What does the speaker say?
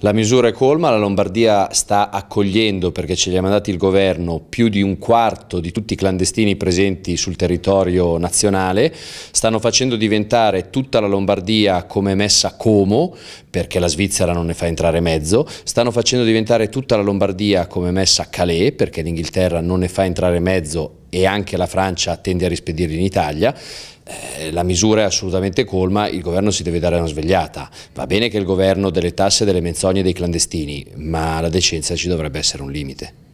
La misura è colma, la Lombardia sta accogliendo, perché ce li ha mandati il governo, più di un quarto di tutti i clandestini presenti sul territorio nazionale, stanno facendo diventare tutta la Lombardia come messa Como, perché la Svizzera non ne fa entrare mezzo, stanno facendo diventare tutta la Lombardia come messa Calais, perché l'Inghilterra non ne fa entrare mezzo e anche la Francia tende a rispedirli in Italia, eh, la misura è assolutamente colma, il governo si deve dare una svegliata. Va bene che il governo delle tasse, delle menzogne dei clandestini, ma la decenza ci dovrebbe essere un limite.